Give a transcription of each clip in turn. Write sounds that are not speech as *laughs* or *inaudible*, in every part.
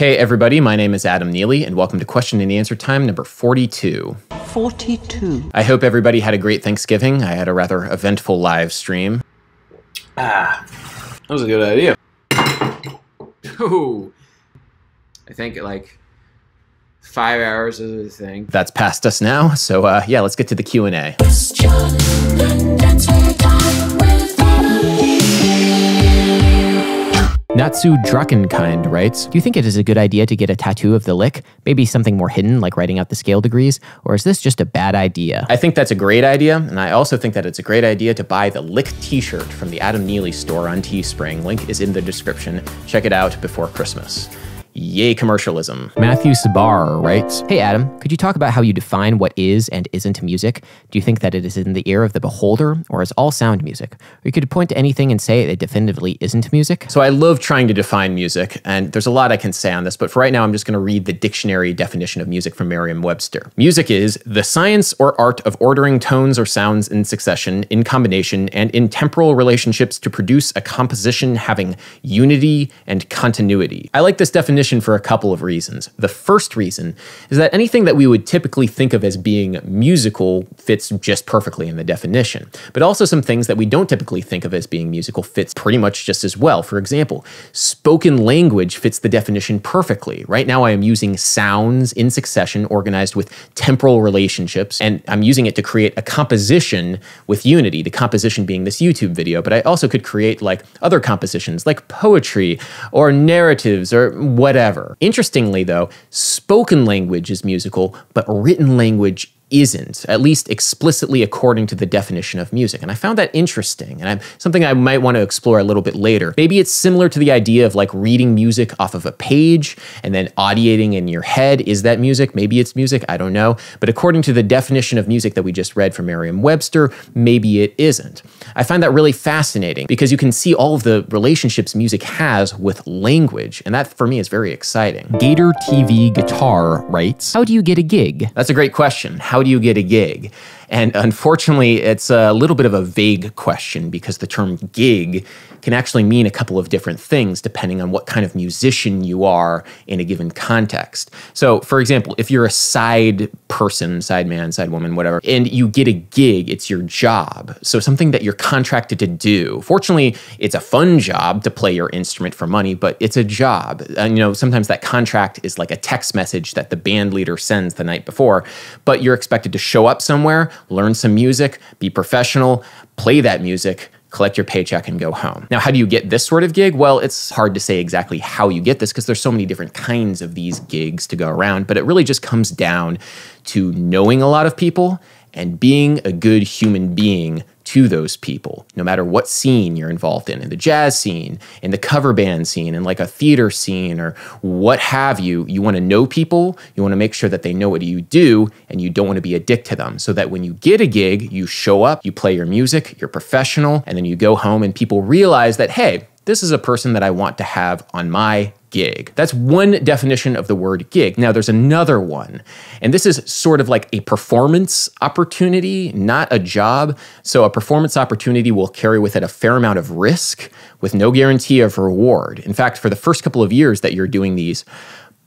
Hey, everybody, my name is Adam Neely, and welcome to Question and Answer Time number 42. 42. I hope everybody had a great Thanksgiving. I had a rather eventful live stream. Ah, that was a good idea. Oh, I think like five hours of the thing. That's past us now, so uh, yeah, let's get to the Q&A. Natsu Druckenkind writes Do you think it is a good idea to get a tattoo of the lick? Maybe something more hidden, like writing out the scale degrees? Or is this just a bad idea? I think that's a great idea, and I also think that it's a great idea to buy the lick t shirt from the Adam Neely store on Teespring. Link is in the description. Check it out before Christmas. Yay, commercialism. Matthew Sabar writes Hey, Adam, could you talk about how you define what is and isn't music? Do you think that it is in the ear of the beholder, or is all sound music? Or you could point to anything and say it definitively isn't music? So I love trying to define music, and there's a lot I can say on this, but for right now, I'm just going to read the dictionary definition of music from Merriam Webster. Music is the science or art of ordering tones or sounds in succession, in combination, and in temporal relationships to produce a composition having unity and continuity. I like this definition definition for a couple of reasons. The first reason is that anything that we would typically think of as being musical fits just perfectly in the definition, but also some things that we don't typically think of as being musical fits pretty much just as well. For example, spoken language fits the definition perfectly. Right now, I am using sounds in succession organized with temporal relationships, and I'm using it to create a composition with unity, the composition being this YouTube video, but I also could create like other compositions like poetry or narratives or whatever whatever. Interestingly, though, spoken language is musical, but written language isn't, at least explicitly according to the definition of music. And I found that interesting and I'm, something I might want to explore a little bit later. Maybe it's similar to the idea of like reading music off of a page and then audiating in your head. Is that music? Maybe it's music. I don't know. But according to the definition of music that we just read from Merriam Webster, maybe it isn't. I find that really fascinating because you can see all of the relationships music has with language. And that for me is very exciting. Gator TV Guitar writes How do you get a gig? That's a great question. How how do you get a gig? And unfortunately, it's a little bit of a vague question because the term gig can actually mean a couple of different things depending on what kind of musician you are in a given context. So, for example, if you're a side person, side man, side woman, whatever, and you get a gig, it's your job. So, something that you're contracted to do. Fortunately, it's a fun job to play your instrument for money, but it's a job. And, you know, sometimes that contract is like a text message that the band leader sends the night before, but you're expected to show up somewhere learn some music, be professional, play that music, collect your paycheck and go home. Now, how do you get this sort of gig? Well, it's hard to say exactly how you get this because there's so many different kinds of these gigs to go around, but it really just comes down to knowing a lot of people and being a good human being to those people, no matter what scene you're involved in, in the jazz scene, in the cover band scene, in like a theater scene or what have you. You want to know people, you want to make sure that they know what you do, and you don't want to be a dick to them. So that when you get a gig, you show up, you play your music, you're professional, and then you go home and people realize that, hey, this is a person that I want to have on my gig. That's one definition of the word gig. Now, there's another one, and this is sort of like a performance opportunity, not a job. So, a performance opportunity will carry with it a fair amount of risk with no guarantee of reward. In fact, for the first couple of years that you're doing these,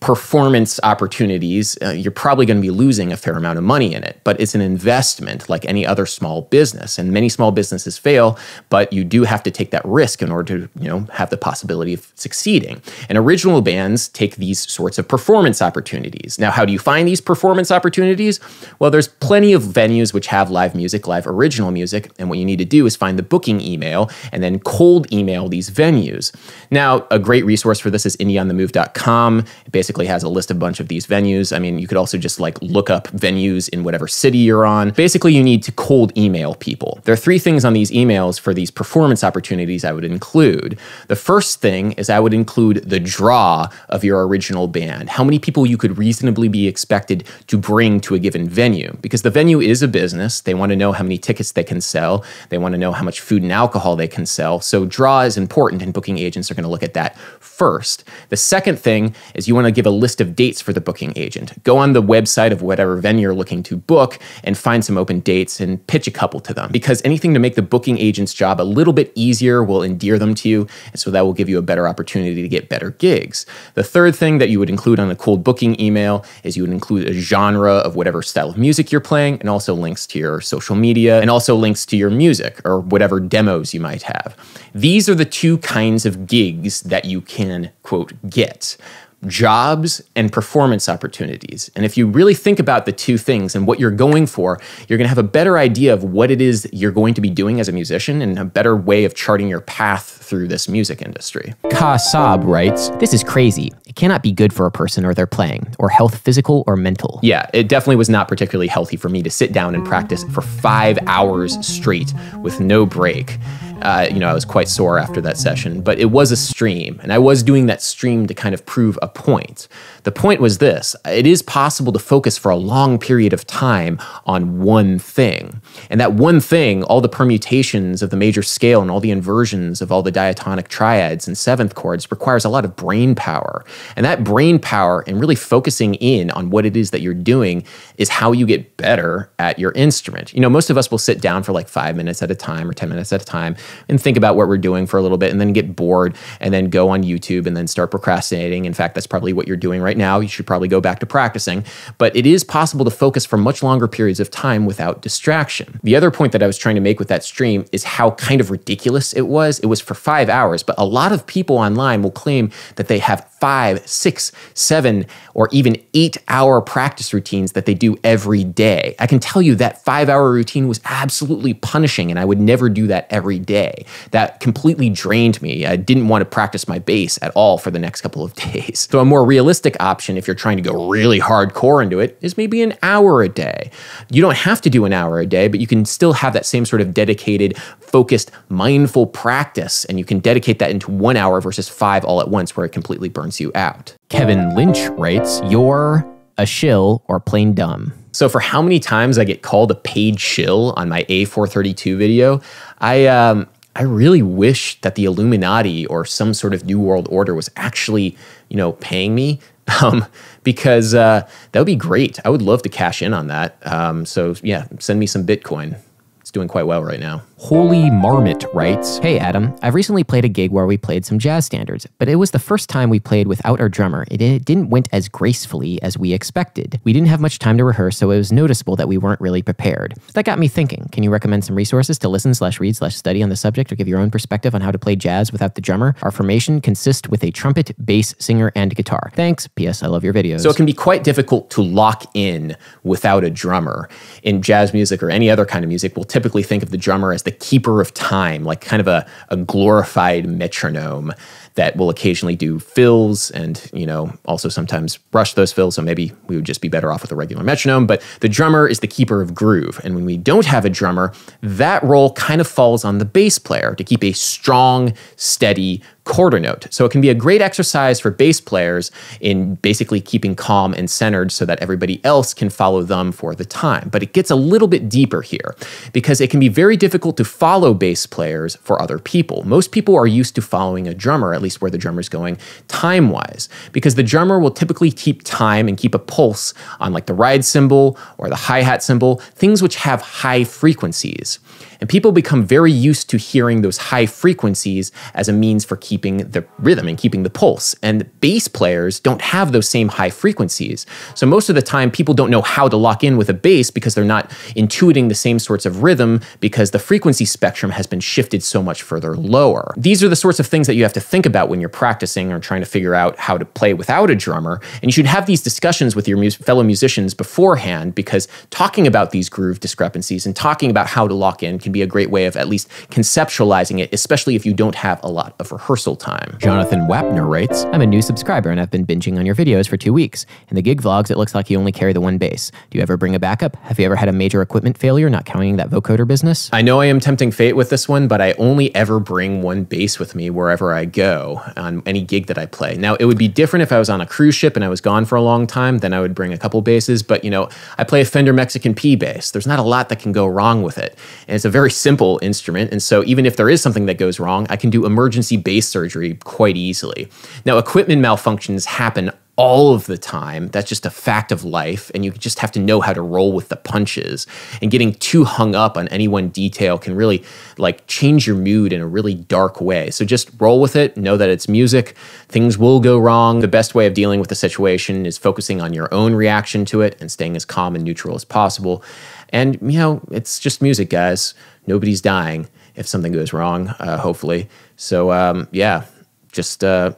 performance opportunities, uh, you're probably going to be losing a fair amount of money in it. But it's an investment like any other small business, and many small businesses fail. But you do have to take that risk in order to, you know, have the possibility of succeeding. And original bands take these sorts of performance opportunities. Now, how do you find these performance opportunities? Well, there's plenty of venues which have live music, live original music, and what you need to do is find the booking email and then cold email these venues. Now, a great resource for this is indieonthemove.com. Basically basically has a list of bunch of these venues. I mean, you could also just like look up venues in whatever city you're on. Basically, you need to cold email people. There are three things on these emails for these performance opportunities I would include. The first thing is I would include the draw of your original band, how many people you could reasonably be expected to bring to a given venue, because the venue is a business. They want to know how many tickets they can sell, they want to know how much food and alcohol they can sell. So, draw is important, and booking agents are going to look at that first. The second thing is you want to give a list of dates for the booking agent. Go on the website of whatever venue you're looking to book and find some open dates and pitch a couple to them because anything to make the booking agent's job a little bit easier will endear them to you. And so that will give you a better opportunity to get better gigs. The third thing that you would include on a cold booking email is you would include a genre of whatever style of music you're playing and also links to your social media and also links to your music or whatever demos you might have. These are the two kinds of gigs that you can, quote, get jobs and performance opportunities. And if you really think about the two things and what you're going for, you're going to have a better idea of what it is you're going to be doing as a musician and a better way of charting your path through this music industry. Saab writes, This is crazy. It cannot be good for a person or their playing, or health physical or mental. Yeah, it definitely was not particularly healthy for me to sit down and practice for five hours straight with no break. Uh, you know, I was quite sore after that session, but it was a stream, and I was doing that stream to kind of prove a point. The point was this it is possible to focus for a long period of time on one thing. And that one thing, all the permutations of the major scale and all the inversions of all the diatonic triads and seventh chords requires a lot of brain power. And that brain power and really focusing in on what it is that you're doing is how you get better at your instrument. You know, most of us will sit down for like five minutes at a time or 10 minutes at a time and think about what we're doing for a little bit and then get bored and then go on YouTube and then start procrastinating. In fact, that's probably what you're doing right now. You should probably go back to practicing. But it is possible to focus for much longer periods of time without distraction. The other point that I was trying to make with that stream is how kind of ridiculous it was. It was for five hours, but a lot of people online will claim that they have five, six, seven, or even eight hour practice routines that they do every day. I can tell you that five hour routine was absolutely punishing, and I would never do that every day. That completely drained me. I didn't want to practice my bass at all for the next couple of *laughs* days. So, a more realistic option if you're trying to go really hardcore into it is maybe an hour a day. You don't have to do an hour a day, but you can still have that same sort of dedicated, focused, mindful practice, and you can dedicate that into one hour versus five all at once where it completely burns burns you out. Kevin Lynch writes, You're a shill or plain dumb. So for how many times I get called a paid shill on my A432 video, I um, I really wish that the Illuminati or some sort of New World Order was actually, you know, paying me *laughs* um, because uh, that would be great. I would love to cash in on that. Um, so yeah, send me some Bitcoin. It's doing quite well right now. Holy Marmot writes Hey Adam, I've recently played a gig where we played some jazz standards, but it was the first time we played without our drummer. It didn't went as gracefully as we expected. We didn't have much time to rehearse, so it was noticeable that we weren't really prepared. So that got me thinking. Can you recommend some resources to listen slash read slash study on the subject or give your own perspective on how to play jazz without the drummer? Our formation consists with a trumpet, bass, singer, and guitar. Thanks. P.S. I love your videos. So it can be quite difficult to lock in without a drummer. In jazz music or any other kind of music, we'll typically think of the drummer as the keeper of time, like kind of a, a glorified metronome that will occasionally do fills and, you know, also sometimes brush those fills. So maybe we would just be better off with a regular metronome. But the drummer is the keeper of groove. And when we don't have a drummer, that role kind of falls on the bass player to keep a strong, steady quarter note. So it can be a great exercise for bass players in basically keeping calm and centered so that everybody else can follow them for the time. But it gets a little bit deeper here because it can be very difficult to follow bass players for other people. Most people are used to following a drummer, at least where the drummer's going time wise, because the drummer will typically keep time and keep a pulse on like the ride cymbal or the hi hat cymbal, things which have high frequencies. And people become very used to hearing those high frequencies as a means for keeping keeping the rhythm and keeping the pulse. And bass players don't have those same high frequencies. So most of the time, people don't know how to lock in with a bass because they're not intuiting the same sorts of rhythm because the frequency spectrum has been shifted so much further lower. These are the sorts of things that you have to think about when you're practicing or trying to figure out how to play without a drummer. And you should have these discussions with your mu fellow musicians beforehand because talking about these groove discrepancies and talking about how to lock in can be a great way of at least conceptualizing it, especially if you don't have a lot of rehearsal time. Jonathan Wapner writes, I'm a new subscriber and I've been binging on your videos for two weeks. In the gig vlogs, it looks like you only carry the one bass. Do you ever bring a backup? Have you ever had a major equipment failure, not counting that vocoder business? I know I am tempting fate with this one, but I only ever bring one bass with me wherever I go on any gig that I play. Now, it would be different if I was on a cruise ship and I was gone for a long time, then I would bring a couple basses, but you know, I play a Fender Mexican P bass. There's not a lot that can go wrong with it. And it's a very simple instrument, and so even if there is something that goes wrong, I can do emergency bass surgery quite easily. Now, equipment malfunctions happen all of the time. That's just a fact of life, and you just have to know how to roll with the punches. And getting too hung up on any one detail can really like change your mood in a really dark way. So just roll with it. Know that it's music. Things will go wrong. The best way of dealing with the situation is focusing on your own reaction to it and staying as calm and neutral as possible. And you know, it's just music, guys. Nobody's dying if something goes wrong. Uh, hopefully. So um, yeah, just uh,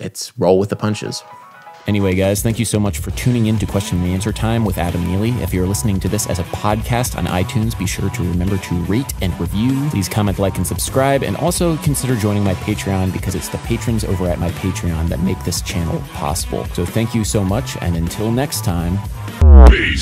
it's roll with the punches. Anyway, guys, thank you so much for tuning in to Question and Answer Time with Adam Neely. If you're listening to this as a podcast on iTunes, be sure to remember to rate and review. Please comment, like, and subscribe. And also consider joining my Patreon because it's the patrons over at my Patreon that make this channel possible. So thank you so much, and until next time. Peace.